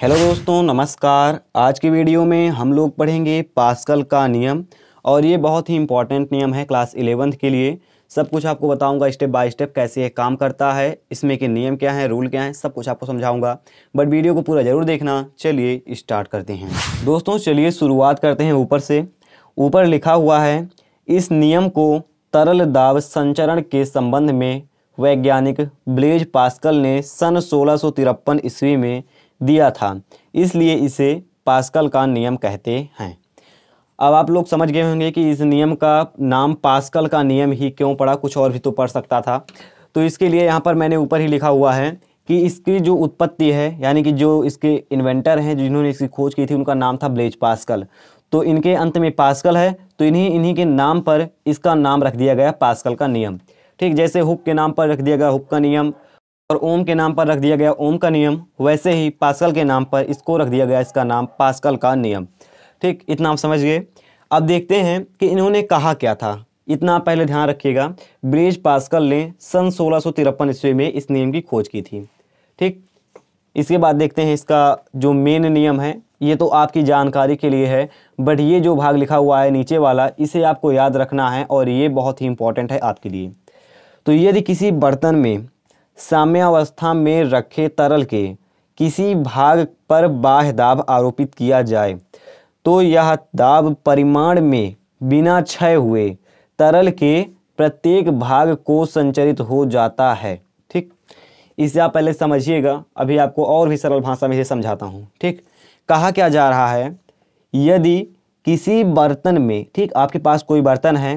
hello दोस्तों नमस्कार आज के वीडियो में हम लोग पढ़ेंगे पास्कल का नियम और ये बहुत ही इम्पॉर्टेंट नियम है क्लास इलेवंथ के लिए सब कुछ आपको बताऊंगा स्टेप बाय स्टेप कैसे ये काम करता है इसमें के नियम क्या हैं रूल क्या हैं सब कुछ आपको समझाऊंगा बट वीडियो को पूरा ज़रूर देखना चलिए स्टार्ट करते हैं दोस्तों चलिए शुरुआत करते हैं ऊपर से ऊपर लिखा हुआ है इस नियम को तरल दाब संचरण के संबंध में वैज्ञानिक ब्लेज पास्कल ने सन सोलह ईस्वी में दिया था इसलिए इसे पास्कल का नियम कहते हैं अब आप लोग समझ गए होंगे कि इस नियम का नाम पास्कल का नियम ही क्यों पड़ा कुछ और भी तो पढ़ सकता था तो इसके लिए यहाँ पर मैंने ऊपर ही लिखा हुआ है कि इसकी जो उत्पत्ति है यानी कि जो इसके इन्वेंटर हैं जिन्होंने इसकी खोज की थी उनका नाम था ब्लेज पास्कल तो इनके अंत में पास्कल है तो इन्हीं इन्हीं के नाम पर इसका नाम रख दिया गया पास्कल का नियम ठीक जैसे हुक के नाम पर रख दिया गया हुक का नियम और ओम के नाम पर रख दिया गया ओम का नियम वैसे ही पास्कल के नाम पर इसको रख दिया गया इसका नाम पास्कल का नियम ठीक इतना आप समझ गए अब देखते हैं कि इन्होंने कहा क्या था इतना पहले ध्यान रखिएगा ब्रिज पास्कल ने सन सोलह सौ तिरपन ईस्वी में इस नियम की खोज की थी ठीक इसके बाद देखते हैं इसका जो मेन नियम है ये तो आपकी जानकारी के लिए है बट ये जो भाग लिखा हुआ है नीचे वाला इसे आपको याद रखना है और ये बहुत ही इंपॉर्टेंट है आपके लिए तो यदि किसी बर्तन में साम्यावस्था में रखे तरल के किसी भाग पर बाह्य दाब आरोपित किया जाए तो यह दाब परिमाण में बिना क्षय हुए तरल के प्रत्येक भाग को संचरित हो जाता है ठीक इसे आप पहले समझिएगा अभी आपको और भी सरल भाषा में इसे समझाता हूँ ठीक कहा क्या जा रहा है यदि किसी बर्तन में ठीक आपके पास कोई बर्तन है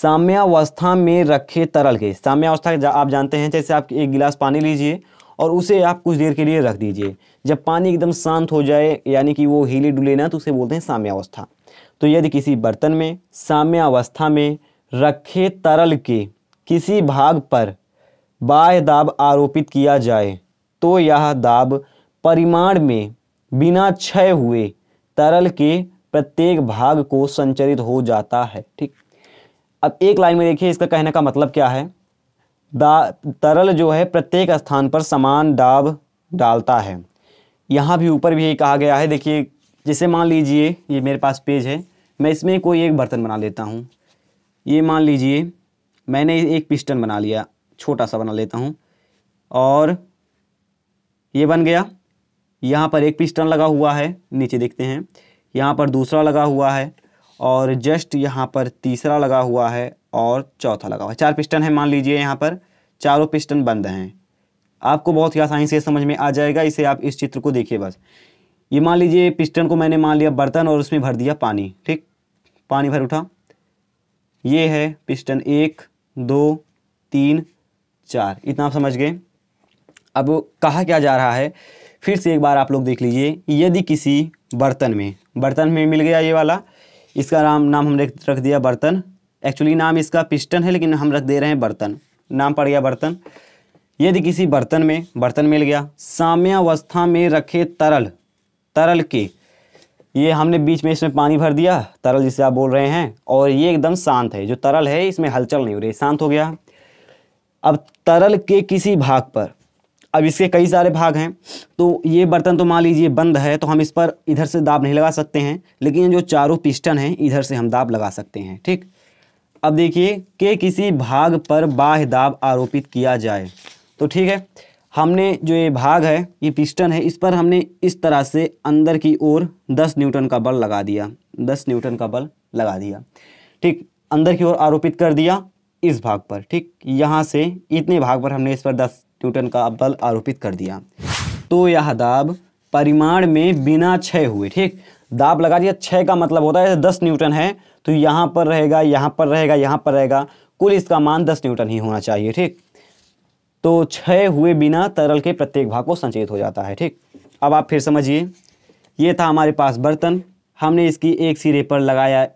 साम्यावस्था में रखे तरल के साम्यावस्था जा, आप जानते हैं जैसे आप एक गिलास पानी लीजिए और उसे आप कुछ देर के लिए रख दीजिए जब पानी एकदम शांत हो जाए यानी कि वो हिले डुले ना तो उसे बोलते हैं साम्यावस्था तो यदि किसी बर्तन में साम्यावस्था में रखे तरल के किसी भाग पर बाह्य दाब आरोपित किया जाए तो यह दाब परिमाण में बिना क्षय हुए तरल के प्रत्येक भाग को संचरित हो जाता है ठीक अब एक लाइन में देखिए इसका कहने का मतलब क्या है दा तरल जो है प्रत्येक स्थान पर समान दाब डालता है यहाँ भी ऊपर भी ये कहा गया है देखिए जैसे मान लीजिए ये मेरे पास पेज है मैं इसमें कोई एक बर्तन बना लेता हूँ ये मान लीजिए मैंने एक पिस्टन बना लिया छोटा सा बना लेता हूँ और ये बन गया यहाँ पर एक पिस्टन लगा हुआ है नीचे देखते हैं यहाँ पर दूसरा लगा हुआ है और जस्ट यहाँ पर तीसरा लगा हुआ है और चौथा लगा हुआ है चार पिस्टन है मान लीजिए यहाँ पर चारों पिस्टन बंद हैं आपको बहुत ही आसानी से समझ में आ जाएगा इसे आप इस चित्र को देखिए बस ये मान लीजिए पिस्टन को मैंने मान लिया बर्तन और उसमें भर दिया पानी ठीक पानी भर उठा ये है पिस्टन एक दो तीन चार इतना आप समझ गए अब कहा क्या जा रहा है फिर से एक बार आप लोग देख लीजिए यदि किसी बर्तन में बर्तन में मिल गया ये वाला इसका नाम नाम हम रख दिया बर्तन एक्चुअली नाम इसका पिस्टन है लेकिन हम रख दे रहे हैं बर्तन नाम पड़ गया बर्तन यदि किसी बर्तन में बर्तन मिल गया साम्यावस्था में रखे तरल तरल के ये हमने बीच में इसमें पानी भर दिया तरल जिसे आप बोल रहे हैं और ये एकदम शांत है जो तरल है इसमें हलचल नहीं हो रही शांत हो गया अब तरल के किसी भाग पर अब इसके कई सारे भाग हैं तो ये बर्तन तो मान लीजिए बंद है तो हम इस पर इधर से दाब नहीं लगा सकते हैं लेकिन जो चारों पिस्टन हैं इधर से हम दाब लगा सकते हैं ठीक अब देखिए कि किसी भाग पर बाह्य दाब आरोपित किया जाए तो ठीक है हमने जो ये भाग है ये पिस्टन है इस पर हमने इस तरह से अंदर की ओर 10 न्यूटन का बल लगा दिया 10 न्यूटन का बल लगा दिया ठीक अंदर की ओर आरोपित कर दिया इस भाग पर ठीक यहाँ से इतने भाग पर हमने इस पर दस न्यूटन का बल आरोपित कर दिया तो यह दाब परिमाण में बिना छय हुए ठीक दाब लगा दिया छः का मतलब होता है दस न्यूटन है तो यहाँ पर रहेगा यहाँ पर रहेगा यहाँ पर रहेगा कुल इसका मान दस न्यूटन ही होना चाहिए ठीक तो छः हुए बिना तरल के प्रत्येक भाग को संचेत हो जाता है ठीक अब आप फिर समझिए ये था हमारे पास बर्तन हमने इसकी एक सिरे पर लगाया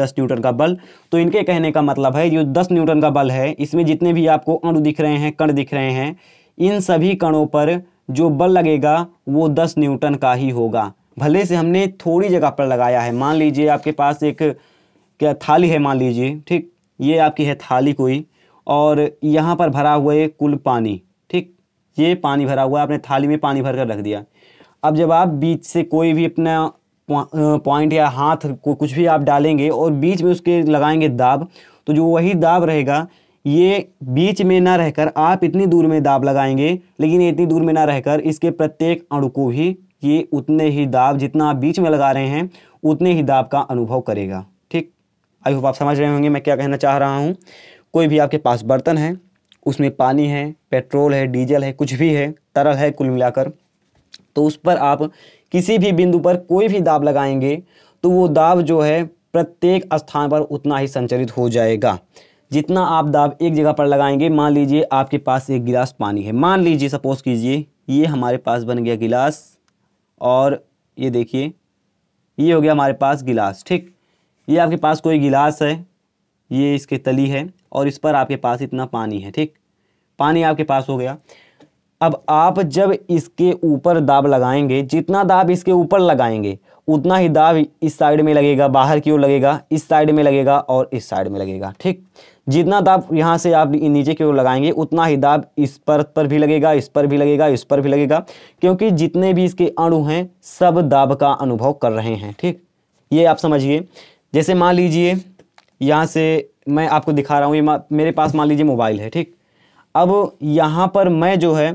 दस न्यूटन का बल तो इनके कहने का मतलब है जो दस न्यूटन का बल है इसमें जितने भी आपको अणु दिख रहे हैं कण दिख रहे हैं इन सभी कणों पर जो बल लगेगा वो दस न्यूटन का ही होगा भले से हमने थोड़ी जगह पर लगाया है मान लीजिए आपके पास एक क्या थाली है मान लीजिए ठीक ये आपकी है थाली कोई और यहाँ पर भरा हुआ है कुल पानी ठीक ये पानी भरा हुआ है आपने थाली में पानी भर कर रख दिया अब जब आप बीच से कोई भी अपना पॉइंट या हाथ को कुछ भी आप डालेंगे और बीच में उसके लगाएंगे दाब तो जो वही दाब रहेगा ये बीच में ना रहकर आप इतनी दूर में दाब लगाएंगे लेकिन इतनी दूर में ना रहकर इसके प्रत्येक अणु को भी ये उतने ही दाब जितना आप बीच में लगा रहे हैं उतने ही दाब का अनुभव करेगा ठीक आई होप आप समझ रहे होंगे मैं क्या कहना चाह रहा हूँ कोई भी आपके पास बर्तन है उसमें पानी है पेट्रोल है डीजल है कुछ भी है तरल है कुल मिलाकर तो उस पर आप किसी भी बिंदु पर कोई भी दाब लगाएंगे तो वो दाब जो है प्रत्येक स्थान पर उतना ही संचरित हो जाएगा जितना आप दाब एक जगह पर लगाएंगे मान लीजिए आपके पास एक गिलास पानी है मान लीजिए सपोज़ कीजिए ये हमारे पास बन गया गिलास और ये देखिए ये हो गया हमारे पास गिलास ठीक ये आपके पास कोई गिलास है ये इसके तली है और इस पर आपके पास इतना पानी है ठीक पानी आपके पास हो गया अब आप जब इसके ऊपर दाब लगाएंगे जितना दाब इसके ऊपर लगाएंगे उतना ही दाब इस साइड में लगेगा बाहर की ओर लगेगा इस साइड में लगेगा और इस साइड में लगेगा ठीक जितना दाब यहाँ से आप नीचे की ओर लगाएंगे उतना ही दाब इस परत पर भी लगेगा इस पर भी लगेगा इस पर भी लगेगा क्योंकि जितने भी इसके अणु हैं सब दाब का अनुभव कर रहे हैं ठीक ये आप समझिए जैसे मान लीजिए यहाँ से मैं आपको दिखा रहा हूँ ये मेरे पास मान लीजिए मोबाइल है ठीक अब यहाँ पर मैं जो है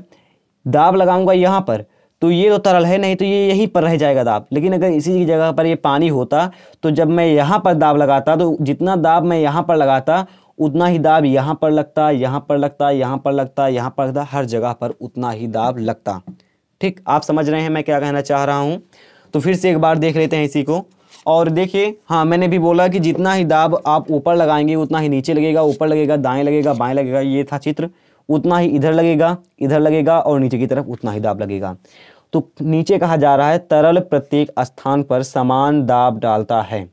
दाब लगाऊंगा यहाँ पर तो ये तो तरल है नहीं तो ये यहीं पर रह जाएगा दाब लेकिन अगर इसी की जगह पर ये पानी होता तो जब मैं यहाँ पर दाब लगाता तो जितना दाब मैं यहाँ पर लगाता उतना ही दाब यहाँ पर लगता यहाँ पर लगता यहाँ पर लगता यहाँ पर लगता हर जगह पर उतना ही दाब लगता ठीक आप समझ रहे हैं मैं क्या कहना चाह रहा हूँ तो फिर से एक बार देख लेते हैं इसी को और देखिए हाँ मैंने भी बोला कि जितना ही दाब आप ऊपर लगाएंगे उतना ही नीचे लगेगा ऊपर लगेगा दाएँ लगेगा बाएं लगेगा ये था चित्र उतना ही इधर लगेगा इधर लगेगा और नीचे की तरफ उतना ही दाब लगेगा तो नीचे कहा जा रहा है तरल प्रत्येक स्थान पर समान दाब डालता है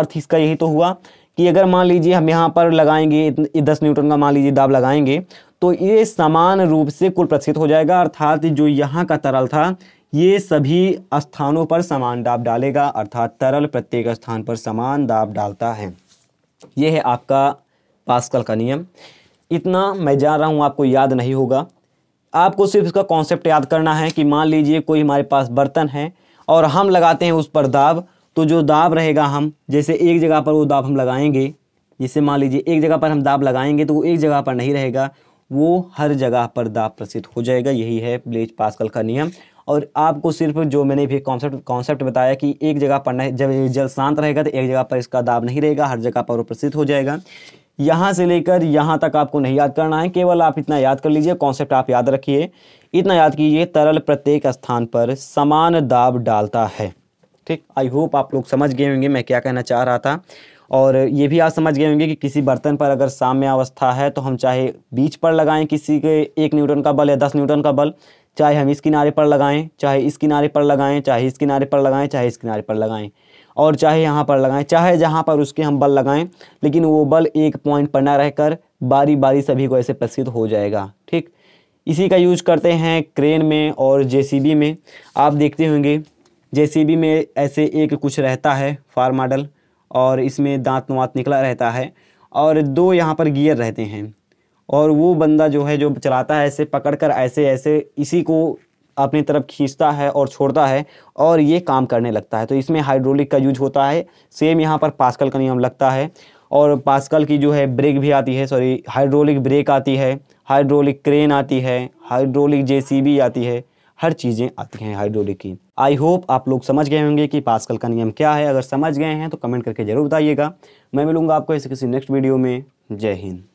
अर्थ इसका यही तो हुआ कि अगर मान लीजिए हम यहाँ पर लगाएंगे दस न्यूटन का मान लीजिए दाब लगाएंगे तो ये समान रूप से कुल प्रक्षित हो जाएगा अर्थात जो यहाँ का तरल था ये सभी स्थानों पर समान दाब डालेगा अर्थात तरल प्रत्येक स्थान पर समान दाब डालता है यह है आपका पास्कल का नियम इतना मैं जा रहा हूँ आपको याद नहीं होगा आपको सिर्फ इसका कॉन्सेप्ट याद करना है कि मान लीजिए कोई हमारे पास बर्तन है और हम लगाते हैं उस पर दाब तो जो दाब रहेगा हम जैसे एक जगह पर वो दाब हम लगाएंगे जैसे मान लीजिए एक जगह पर हम दाब लगाएंगे तो वो एक जगह पर नहीं रहेगा वो हर जगह पर दाब प्रसिद्ध हो जाएगा यही है ब्लेज पास्कल का नियम और आपको सिर्फ जो मैंने भी कॉन्सेप्ट कॉन्सेप्ट बताया कि एक जगह पर नहीं जब जल शांत रहेगा तो एक जगह पर इसका दाब नहीं रहेगा हर जगह पर वो प्रसिद्ध हो जाएगा यहाँ से लेकर यहाँ तक आपको नहीं याद करना है केवल आप इतना याद कर लीजिए कॉन्सेप्ट आप याद रखिए इतना याद कीजिए तरल प्रत्येक स्थान पर समान दाब डालता है ठीक आई होप आप लोग समझ गए होंगे मैं क्या कहना चाह रहा था और ये भी आप समझ गए होंगे कि किसी बर्तन पर अगर साम्य अवस्था है तो हम चाहे बीच पर लगाएं किसी के एक न्यूटन का बल या दस न्यूटन का बल चाहे हम इस किनारे पर लगाएं चाहे इस किनारे पर लगाएं चाहे इस किनारे पर लगाएं चाहे इस किनारे पर लगाएं और चाहे यहाँ पर लगाएं चाहे जहाँ पर उसके हम बल लगाएं लेकिन वो बल एक पॉइंट पर ना रहकर बारी बारी सभी को ऐसे प्रसिद्ध हो जाएगा ठीक इसी का यूज करते हैं क्रेन में और जे में आप देखते होंगे जे में ऐसे एक कुछ रहता है फार मॉडल और इसमें दांत वाँत निकला रहता है और दो यहाँ पर गियर रहते हैं और वो बंदा जो है जो चलाता है ऐसे पकड़ कर ऐसे ऐसे इसी को अपनी तरफ खींचता है और छोड़ता है और ये काम करने लगता है तो इसमें हाइड्रोलिक का यूज होता है सेम यहाँ पर पास्कल का नियम लगता है और पास्कल की जो है ब्रेक भी आती है सॉरी हाइड्रोलिक ब्रेक आती है हाइड्रोलिक क्रेन आती है हाइड्रोलिक जे आती है हर चीज़ें आती हैं हाइड्रोलिक की आई होप आप लोग समझ गए होंगे कि पास्कल का नियम क्या है अगर समझ गए हैं तो कमेंट करके ज़रूर बताइएगा मैं मिलूंगा आपको ऐसे किसी नेक्स्ट वीडियो में जय हिंद